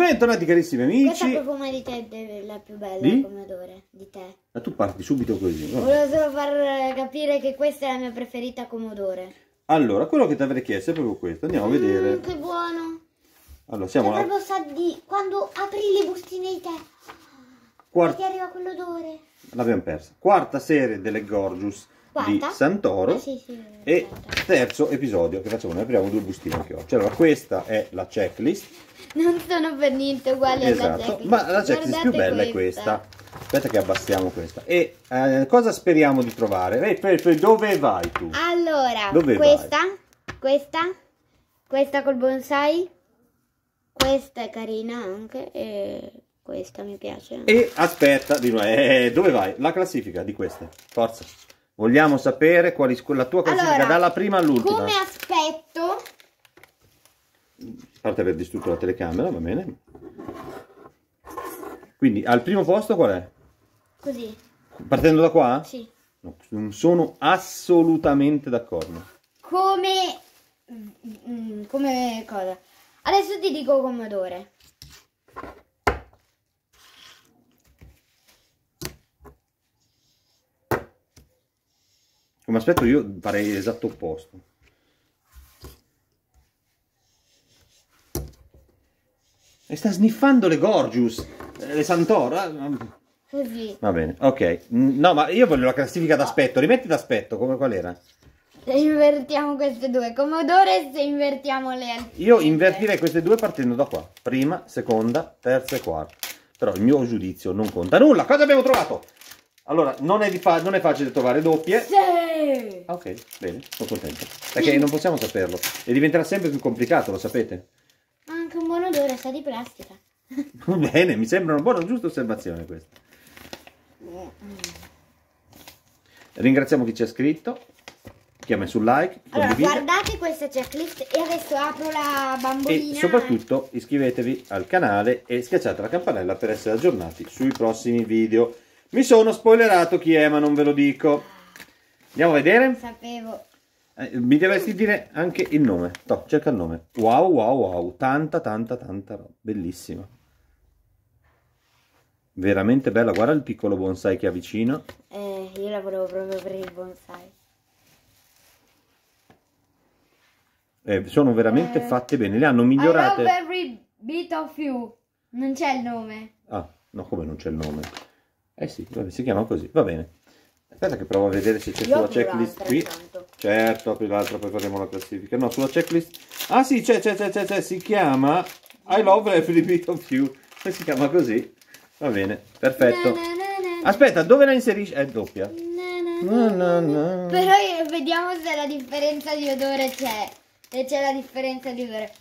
Bentornati carissimi amici. Questa profumo di te è la più bella di? come odore, di te. Ma tu parti subito così. No? Volevo solo far capire che questa è la mia preferita come odore. Allora, quello che ti avrei chiesto è proprio questo, andiamo mm, a vedere. che buono. Allora, siamo... Che proprio sa di... quando apri le bustine di te. Quart... Perché arriva quell'odore. L'abbiamo persa. Quarta serie delle Gorgeous. Guarda. di Santoro. Ah, sì, sì, e guarda. terzo episodio che facciamo, noi apriamo due bustine anche oggi. Allora, questa è la checklist. Non sono per niente uguali esatto, alla checklist. Ma la checklist Guardate più bella questa. è questa. Aspetta che abbassiamo questa. E eh, cosa speriamo di trovare? Eh, per, per, dove vai tu? Allora, dove questa, vai? questa, questa col bonsai, questa è carina anche e questa mi piace. E aspetta, di nuovo, eh, dove vai? La classifica di queste, forza. Vogliamo sapere quali, la tua classifica allora, dalla prima all'ultima. Come aspetto? A parte aver distrutto la telecamera, va bene. Quindi al primo posto qual è? Così. Partendo da qua? Sì. No, non sono assolutamente d'accordo. Come... Mm, mm, come cosa? Adesso ti dico odore. come aspetto io farei l'esatto opposto e sta sniffando le Gorgius eh, le Santora Così. Va bene, ok. No, ma io voglio la classifica d'aspetto. Rimetti d'aspetto, come qual era? Se invertiamo queste due. Come odore se invertiamo le altre. Io invertirei queste due partendo da qua. Prima, seconda, terza e quarta. Però il mio giudizio non conta nulla. Cosa abbiamo trovato? Allora, non è, fa non è facile trovare doppie. Sì! Ah, ok, bene, sono contento. Perché non possiamo saperlo. E diventerà sempre più complicato, lo sapete? Ha anche un buon odore, sa di plastica. bene, mi sembra una buona, giusta osservazione questa. Ringraziamo chi ci ha scritto. Chi ha messo un like. Allora, guardate questa checklist e adesso apro la bambolina. E soprattutto iscrivetevi al canale e schiacciate la campanella per essere aggiornati sui prossimi video. Mi sono spoilerato chi è, ma non ve lo dico. Andiamo a vedere? Sapevo. Eh, mi dovresti dire anche il nome. Toh, cerca il nome. Wow, wow, wow. Tanta, tanta, tanta roba. Bellissima. Veramente bella. Guarda il piccolo bonsai che ha vicino. Eh, io la volevo proprio per il bonsai. Eh, sono veramente eh, fatte bene. Le hanno migliorate. I love every bit of you. Non c'è il nome. Ah, no, come non c'è il nome? Eh sì, vabbè, si chiama così, va bene. Aspetta che provo a vedere se c'è sulla checklist qui. Tanto. Certo, apri l'altra, poi faremo la classifica. No, sulla checklist... Ah sì, c'è, c'è, c'è, c'è, si chiama I love every bit of you. Si chiama così. Va bene, perfetto. Aspetta, dove la inserisci? È doppia. No, no, no. Però vediamo se la differenza di odore c'è. Se c'è la differenza di odore.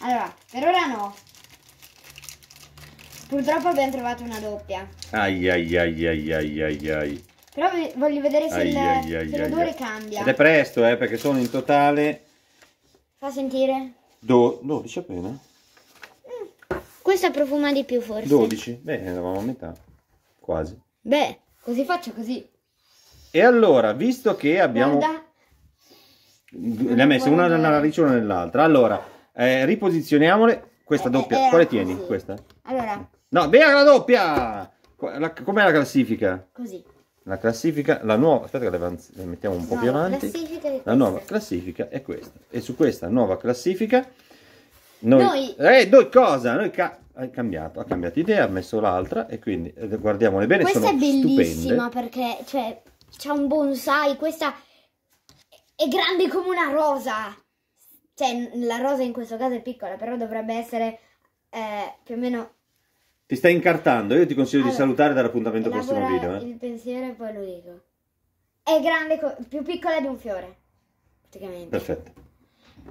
Allora, per ora no. Purtroppo abbiamo trovato una doppia. Ai ai ai ai ai ai ai. Però voglio vedere se l'odore cambia. Ed è presto, eh, perché sono in totale... Fa sentire? Do 12 appena. Mm. Questa profuma di più forse. 12? Beh, eravamo a metà. Quasi. Beh, così faccio così. E allora, visto che abbiamo... Guarda. Le ha messe una nella riccione nell'altra. Allora, eh, riposizioniamole. Questa eh, doppia. Eh, Quale eh, tieni? Così. Questa? Allora... No, via la doppia! Com'è la classifica? Così. La classifica, la nuova, aspetta che la mettiamo un po' più avanti. La nuova classifica è questa. E su questa nuova classifica noi... Noi, eh, noi cosa? Noi ca hai cambiato, ha cambiato idea, ha messo l'altra e quindi eh, guardiamole bene, questa sono Questa è bellissima stupende. perché cioè, c'è un bonsai, questa è grande come una rosa. Cioè, la rosa in questo caso è piccola, però dovrebbe essere eh, più o meno ti stai incartando, io ti consiglio allora, di salutare dall'appuntamento al prossimo video. Eh. Il pensiero e poi lo dico. È grande, più piccola di un fiore, praticamente. Perfetto.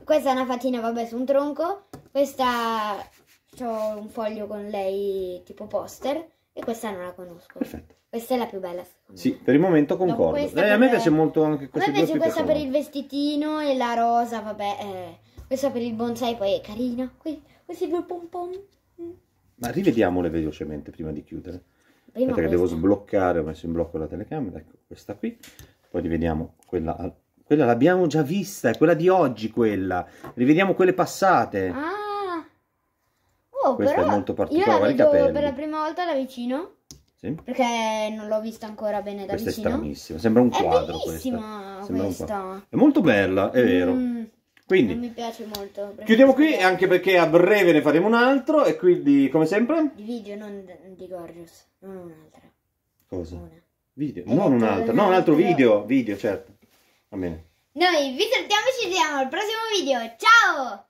Questa è una fatina, vabbè, su un tronco. Questa ho un foglio con lei tipo poster e questa non la conosco. Perfetto. Questa è la più bella. Sì, per il momento concordo. Eh, A me piace molto anche questa. A me piace questa per il vestitino e la rosa, vabbè. Eh. Questa per il bonsai poi è carina. Qui, questi due pom pom. Ma rivediamole velocemente prima di chiudere. Prima devo sbloccare, ho messo in blocco la telecamera, ecco questa qui. Poi rivediamo quella. Quella l'abbiamo già vista, è quella di oggi quella. Rivediamo quelle passate. Ah! Oh, questa è molto particolare, io la vedo per la prima volta da vicino. Sì. Perché non l'ho vista ancora bene da questa vicino. Questa è stranissima, sembra un è quadro questa. questa. Sembra un quadro. È molto bella, è vero. Mm. Quindi, non mi piace molto. Chiudiamo qui, anche perché a breve ne faremo un altro. E quindi, come sempre... Di video, non di Gorgeous, non un'altra. Cosa? Una. Video, e esatto, non un'altra, no, un altro video, video, certo. Va bene. Noi vi salutiamo e ci vediamo al prossimo video. Ciao!